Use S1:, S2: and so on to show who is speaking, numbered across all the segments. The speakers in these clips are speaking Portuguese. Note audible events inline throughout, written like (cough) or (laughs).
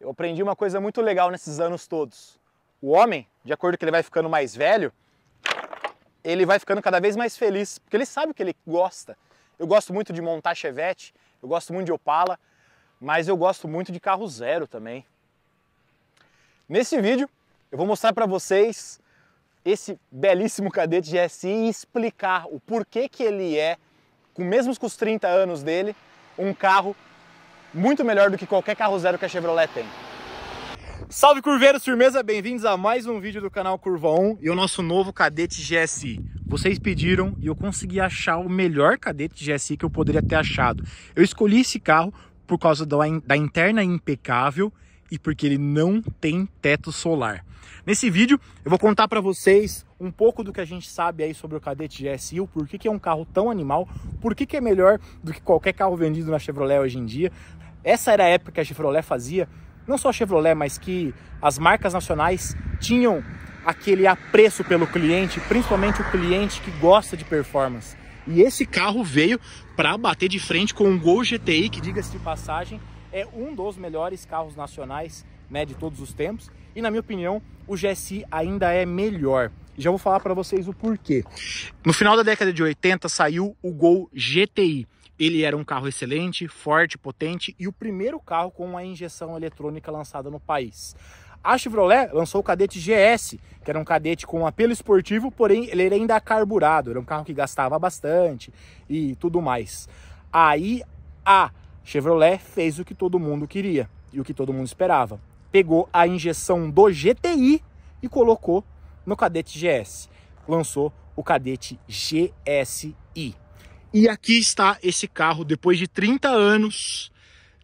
S1: eu aprendi uma coisa muito legal nesses anos todos. O homem, de acordo que ele vai ficando mais velho, ele vai ficando cada vez mais feliz, porque ele sabe o que ele gosta. Eu gosto muito de montar Chevette, eu gosto muito de Opala, mas eu gosto muito de carro zero também. Nesse vídeo, eu vou mostrar para vocês esse belíssimo Cadete GSI e explicar o porquê que ele é, com mesmo com os 30 anos dele, um carro muito melhor do que qualquer carro zero que a Chevrolet tem. Salve curveiros, firmeza, bem-vindos a mais um vídeo do canal Curva 1 e o nosso novo Cadete GSI. Vocês pediram e eu consegui achar o melhor Cadete GSI que eu poderia ter achado. Eu escolhi esse carro por causa da, da interna impecável e porque ele não tem teto solar. Nesse vídeo eu vou contar para vocês um pouco do que a gente sabe aí sobre o Cadete GSI, o porquê que é um carro tão animal, por que é melhor do que qualquer carro vendido na Chevrolet hoje em dia. Essa era a época que a Chevrolet fazia, não só a Chevrolet, mas que as marcas nacionais tinham aquele apreço pelo cliente, principalmente o cliente que gosta de performance. E esse carro veio para bater de frente com o Gol GTI, que diga-se de passagem, é um dos melhores carros nacionais né, de todos os tempos. E na minha opinião, o GSI ainda é melhor. Já vou falar para vocês o porquê. No final da década de 80 saiu o Gol GTI. Ele era um carro excelente, forte, potente e o primeiro carro com uma injeção eletrônica lançada no país. A Chevrolet lançou o Cadete GS, que era um cadete com um apelo esportivo, porém ele era ainda carburado, era um carro que gastava bastante e tudo mais. Aí a Chevrolet fez o que todo mundo queria e o que todo mundo esperava. Pegou a injeção do GTI e colocou no Cadete GS. Lançou o Cadete GSI. E aqui está esse carro depois de 30 anos,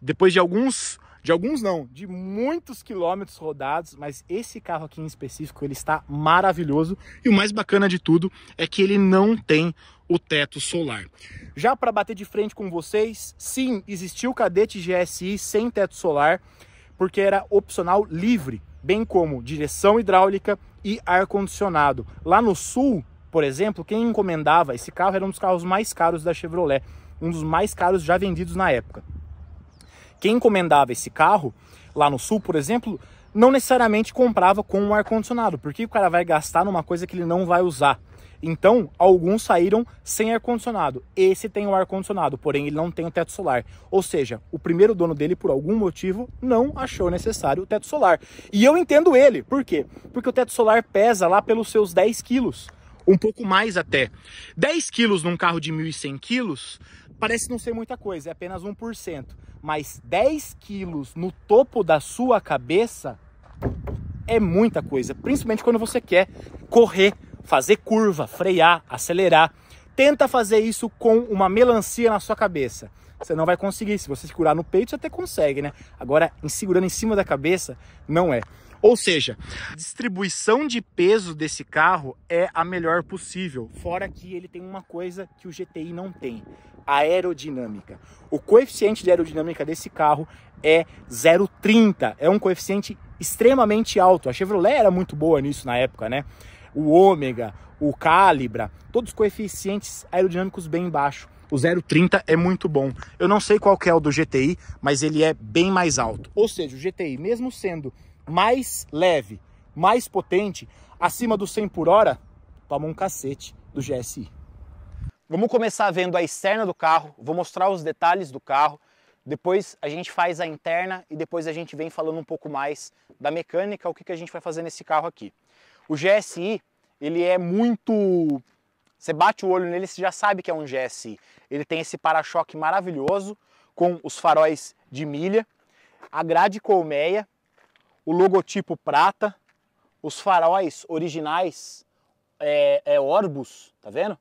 S1: depois de alguns, de alguns não, de muitos quilômetros rodados, mas esse carro aqui em específico ele está maravilhoso e o mais bacana de tudo é que ele não tem o teto solar. Já para bater de frente com vocês, sim, existiu o Cadete GSI sem teto solar, porque era opcional livre bem como direção hidráulica e ar-condicionado. Lá no sul, por exemplo, quem encomendava esse carro era um dos carros mais caros da Chevrolet, um dos mais caros já vendidos na época. Quem encomendava esse carro lá no sul, por exemplo, não necessariamente comprava com um ar-condicionado, porque o cara vai gastar numa coisa que ele não vai usar. Então, alguns saíram sem ar-condicionado. Esse tem o ar-condicionado, porém ele não tem o teto solar. Ou seja, o primeiro dono dele, por algum motivo, não achou necessário o teto solar. E eu entendo ele. Por quê? Porque o teto solar pesa lá pelos seus 10 quilos. Um pouco mais até. 10 quilos num carro de 1.100 quilos parece não ser muita coisa, é apenas 1%. Mas 10 quilos no topo da sua cabeça é muita coisa, principalmente quando você quer correr fazer curva, frear, acelerar. Tenta fazer isso com uma melancia na sua cabeça. Você não vai conseguir. Se você segurar no peito, você até consegue, né? Agora, segurando em cima da cabeça, não é. Ou seja, a distribuição de peso desse carro é a melhor possível. Fora que ele tem uma coisa que o GTI não tem: a aerodinâmica. O coeficiente de aerodinâmica desse carro é 0,30. É um coeficiente extremamente alto. A Chevrolet era muito boa nisso na época, né? o ômega, o calibra, todos coeficientes aerodinâmicos bem baixos. O 0,30 é muito bom. Eu não sei qual é o do GTI, mas ele é bem mais alto. Ou seja, o GTI, mesmo sendo mais leve, mais potente, acima dos 100 por hora, toma um cacete do GSI. Vamos começar vendo a externa do carro, vou mostrar os detalhes do carro, depois a gente faz a interna e depois a gente vem falando um pouco mais da mecânica, o que, que a gente vai fazer nesse carro aqui. O GSI, ele é muito... Você bate o olho nele, você já sabe que é um GSI. Ele tem esse para-choque maravilhoso, com os faróis de milha, a grade colmeia, o logotipo prata, os faróis originais é, é Orbus, tá vendo?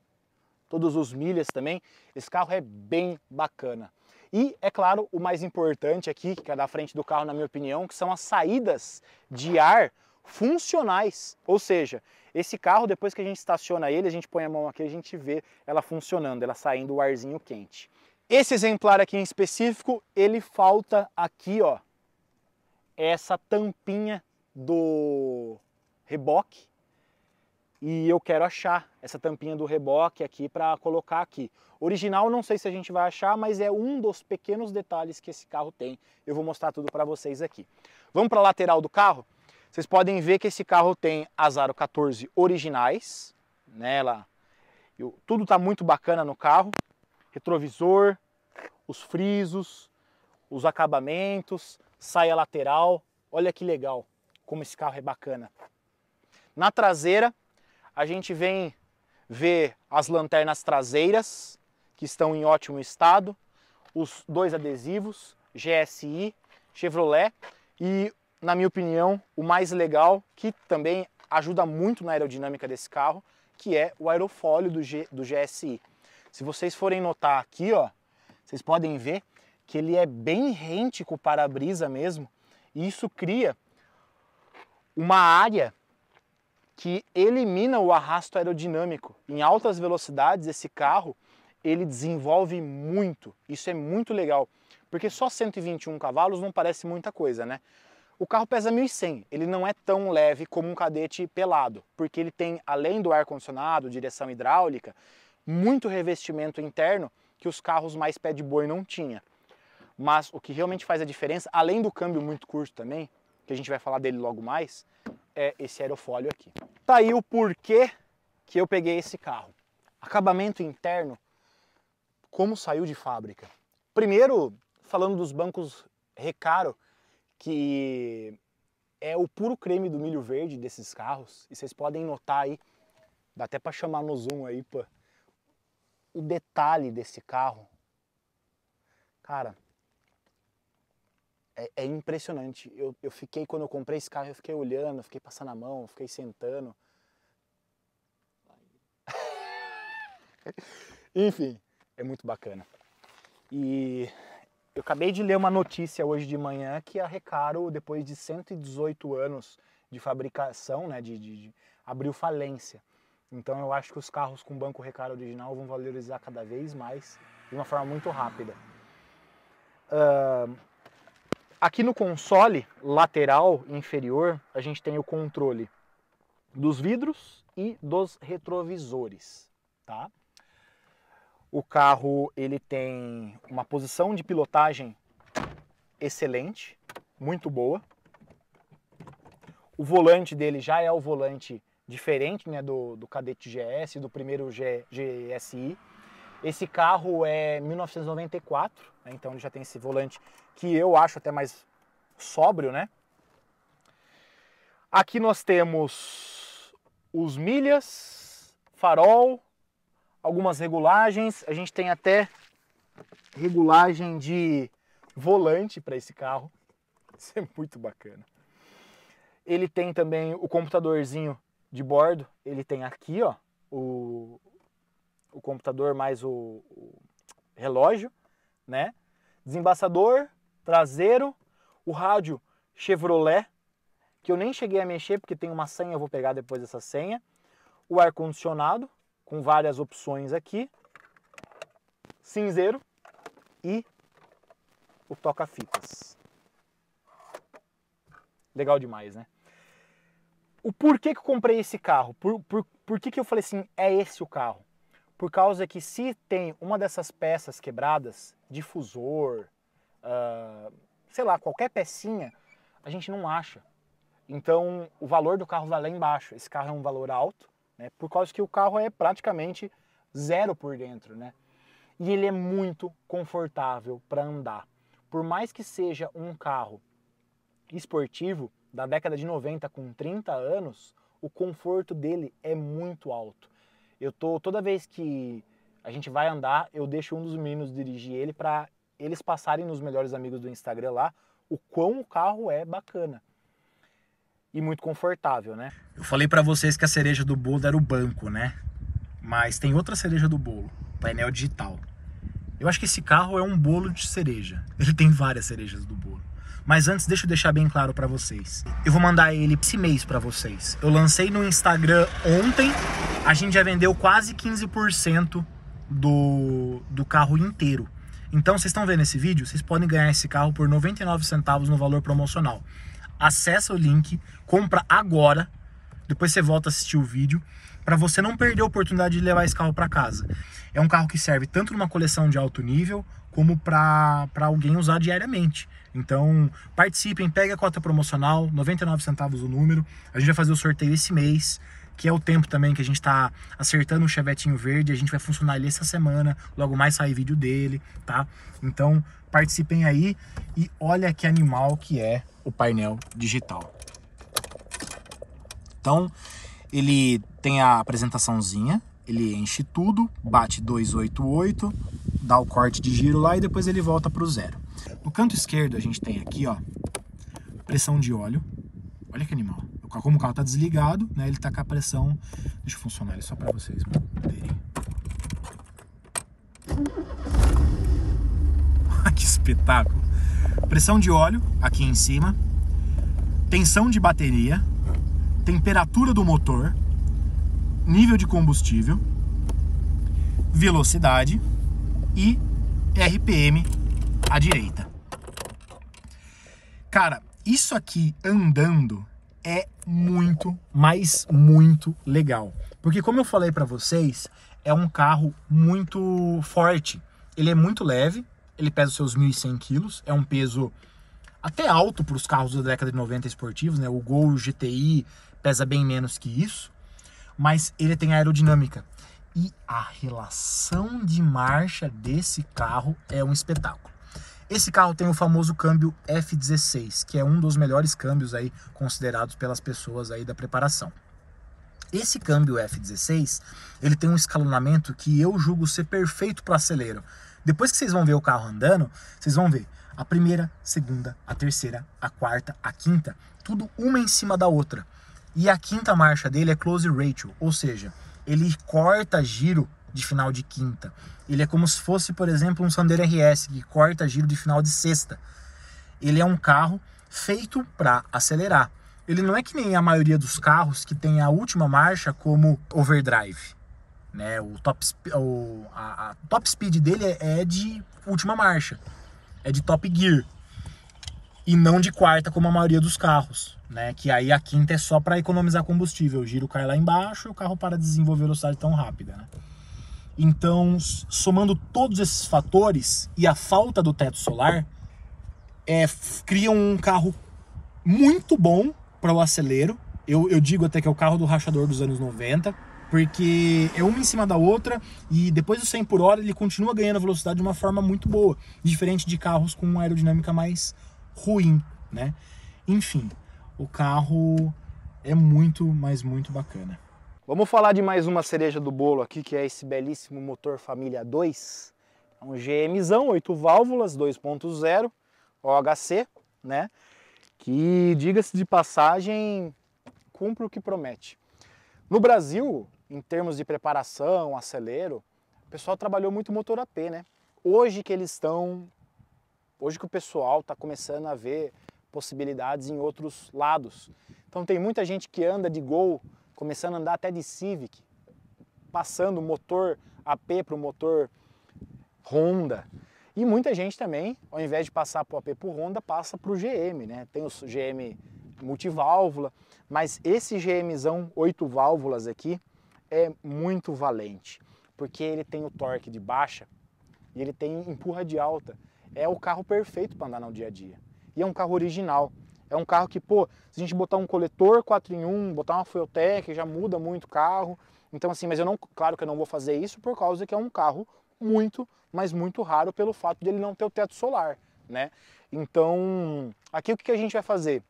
S1: Todos os milhas também. Esse carro é bem bacana. E, é claro, o mais importante aqui, que é da frente do carro, na minha opinião, que são as saídas de ar funcionais, ou seja, esse carro depois que a gente estaciona ele, a gente põe a mão aqui, a gente vê ela funcionando, ela saindo o arzinho quente. Esse exemplar aqui em específico, ele falta aqui, ó, essa tampinha do reboque e eu quero achar essa tampinha do reboque aqui para colocar aqui. Original não sei se a gente vai achar, mas é um dos pequenos detalhes que esse carro tem. Eu vou mostrar tudo para vocês aqui. Vamos para a lateral do carro? Vocês podem ver que esse carro tem as aro 14 originais, né? tudo está muito bacana no carro. Retrovisor, os frisos, os acabamentos, saia lateral. Olha que legal como esse carro é bacana. Na traseira, a gente vem ver as lanternas traseiras, que estão em ótimo estado, os dois adesivos, GSI, Chevrolet e na minha opinião, o mais legal, que também ajuda muito na aerodinâmica desse carro, que é o aerofólio do, G, do GSI. Se vocês forem notar aqui, ó, vocês podem ver que ele é bem rente com o para-brisa mesmo, e isso cria uma área que elimina o arrasto aerodinâmico. Em altas velocidades, esse carro ele desenvolve muito. Isso é muito legal, porque só 121 cavalos não parece muita coisa, né? O carro pesa 1.100, ele não é tão leve como um cadete pelado, porque ele tem, além do ar-condicionado, direção hidráulica, muito revestimento interno que os carros mais pé de boi não tinha. Mas o que realmente faz a diferença, além do câmbio muito curto também, que a gente vai falar dele logo mais, é esse aerofólio aqui. Tá aí o porquê que eu peguei esse carro. Acabamento interno, como saiu de fábrica. Primeiro, falando dos bancos Recaro, que é o puro creme do milho verde desses carros. E vocês podem notar aí, dá até para chamar no zoom aí, pô, o detalhe desse carro. Cara, é, é impressionante. Eu, eu fiquei, quando eu comprei esse carro, eu fiquei olhando, fiquei passando a mão, fiquei sentando. (laughs) Enfim, é muito bacana. E eu acabei de ler uma notícia hoje de manhã que a Recaro, depois de 118 anos de fabricação, né, de, de, de abriu falência. Então eu acho que os carros com banco Recaro original vão valorizar cada vez mais de uma forma muito rápida. Uh, aqui no console lateral inferior a gente tem o controle dos vidros e dos retrovisores, tá? O carro ele tem uma posição de pilotagem excelente, muito boa. O volante dele já é o volante diferente né, do, do Cadete GS, do primeiro G, GSI. Esse carro é 1994, né, então ele já tem esse volante que eu acho até mais sóbrio, né? Aqui nós temos os milhas, farol, algumas regulagens. A gente tem até regulagem de volante para esse carro. (laughs) Isso é muito bacana. Ele tem também o computadorzinho de bordo. Ele tem aqui, ó, o, o computador mais o, o relógio, né? Desembaçador, traseiro, o rádio Chevrolet, que eu nem cheguei a mexer porque tem uma senha, eu vou pegar depois essa senha. O ar condicionado, com várias opções aqui, cinzeiro e o toca-fitas. Legal demais, né? O porquê que eu comprei esse carro? Por, por, por que, que eu falei assim, é esse o carro? Por causa que se tem uma dessas peças quebradas, difusor, uh, sei lá, qualquer pecinha, a gente não acha. Então o valor do carro vai lá embaixo. Esse carro é um valor alto, né? Por causa que o carro é praticamente zero por dentro, né? E ele é muito confortável para andar. Por mais que seja um carro esportivo da década de 90 com 30 anos, o conforto dele é muito alto. Eu tô toda vez que a gente vai andar, eu deixo um dos meninos dirigir ele para eles passarem nos melhores amigos do Instagram lá o quão o carro é bacana e muito confortável, né? Eu falei para vocês que a cereja do bolo era o banco, né? Mas tem outra cereja do bolo, painel digital. Eu acho que esse carro é um bolo de cereja. (laughs) Ele tem várias cerejas do bolo. Mas antes, deixa eu deixar bem claro para vocês. Eu vou mandar ele esse mês para vocês. Eu lancei no Instagram ontem. A gente já vendeu quase 15% do, do carro inteiro. Então, vocês estão vendo esse vídeo? Vocês podem ganhar esse carro por 99 centavos no valor promocional. Acessa o link, compra agora, depois você volta a assistir o vídeo para você não perder a oportunidade de levar esse carro para casa. É um carro que serve tanto numa coleção de alto nível como para alguém usar diariamente. Então, participem, pegue a cota promocional, 99 centavos o número. A gente vai fazer o sorteio esse mês que é o tempo também que a gente está acertando o chevetinho verde. A gente vai funcionar ele essa semana, logo mais sai vídeo dele, tá? Então participem aí e olha que animal que é o painel digital. Então ele tem a apresentaçãozinha, ele enche tudo, bate 288, dá o corte de giro lá e depois ele volta pro zero. No canto esquerdo a gente tem aqui ó pressão de óleo. Olha que animal como o carro está desligado, né, ele está com a pressão. Deixa eu funcionar ele só para vocês verem. (laughs) que espetáculo! Pressão de óleo aqui em cima, tensão de bateria, temperatura do motor, nível de combustível, velocidade e RPM à direita. Cara, isso aqui andando é muito, mas muito legal. Porque como eu falei para vocês, é um carro muito forte. Ele é muito leve, ele pesa os seus 1.100 quilos, é um peso até alto para os carros da década de 90 esportivos, né? O Gol o GTI pesa bem menos que isso, mas ele tem aerodinâmica. E a relação de marcha desse carro é um espetáculo. Esse carro tem o famoso câmbio F16, que é um dos melhores câmbios aí considerados pelas pessoas aí da preparação. Esse câmbio F16, ele tem um escalonamento que eu julgo ser perfeito para celeiro. Depois que vocês vão ver o carro andando, vocês vão ver a primeira, segunda, a terceira, a quarta, a quinta, tudo uma em cima da outra. E a quinta marcha dele é close ratio, ou seja, ele corta giro de final de quinta. Ele é como se fosse, por exemplo, um Sandero RS que corta giro de final de sexta. Ele é um carro feito para acelerar. Ele não é que nem a maioria dos carros que tem a última marcha como overdrive. Né? O top, o, a, a top speed dele é, é de última marcha, é de top gear e não de quarta como a maioria dos carros, né? Que aí a quinta é só para economizar combustível, o giro cai lá embaixo e o carro para desenvolver velocidade tão rápida, né? Então, somando todos esses fatores e a falta do teto solar, é, cria um carro muito bom para o acelero. Eu, eu digo até que é o carro do rachador dos anos 90, porque é uma em cima da outra e depois do 100 por hora ele continua ganhando velocidade de uma forma muito boa, diferente de carros com uma aerodinâmica mais ruim, né? Enfim, o carro é muito, mas muito bacana. Vamos falar de mais uma cereja do bolo aqui, que é esse belíssimo motor família 2. É um GMzão, 8 válvulas, 2.0, OHC, né? Que, diga-se de passagem, cumpre o que promete. No Brasil, em termos de preparação, acelero, o pessoal trabalhou muito motor AP, né? Hoje que eles estão, hoje que o pessoal está começando a ver possibilidades em outros lados. Então tem muita gente que anda de Gol começando a andar até de Civic, passando o motor AP para o motor Honda. E muita gente também, ao invés de passar para o AP para o Honda, passa para o GM, né? Tem o GM multiválvula, mas esse GMzão 8 válvulas aqui é muito valente, porque ele tem o torque de baixa e ele tem empurra de alta. É o carro perfeito para andar no dia a dia. E é um carro original. É um carro que, pô, se a gente botar um coletor 4 em 1, botar uma FuelTech já muda muito o carro. Então, assim, mas eu não, claro que eu não vou fazer isso por causa que é um carro muito, mas muito raro pelo fato de ele não ter o teto solar, né? Então, aqui o que a gente vai fazer?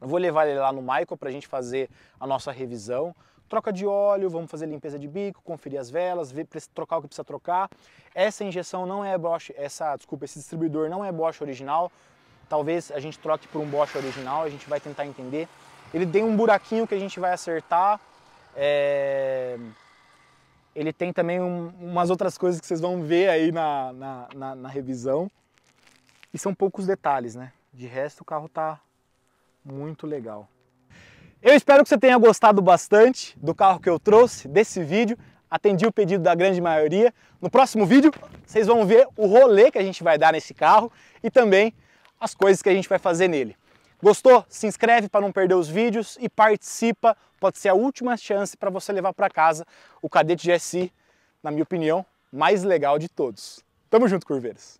S1: Eu vou levar ele lá no Michael para a gente fazer a nossa revisão. Troca de óleo, vamos fazer limpeza de bico, conferir as velas, ver, trocar o que precisa trocar. Essa injeção não é Bosch, essa, desculpa, esse distribuidor não é Bosch original, Talvez a gente troque por um Bosch original, a gente vai tentar entender. Ele tem um buraquinho que a gente vai acertar. É... Ele tem também um, umas outras coisas que vocês vão ver aí na, na, na, na revisão. E são poucos detalhes, né? De resto, o carro tá muito legal. Eu espero que você tenha gostado bastante do carro que eu trouxe, desse vídeo. Atendi o pedido da grande maioria. No próximo vídeo, vocês vão ver o rolê que a gente vai dar nesse carro e também as coisas que a gente vai fazer nele. Gostou? Se inscreve para não perder os vídeos e participa. Pode ser a última chance para você levar para casa o cadete GSI, na minha opinião, mais legal de todos. Tamo junto, Curveiros!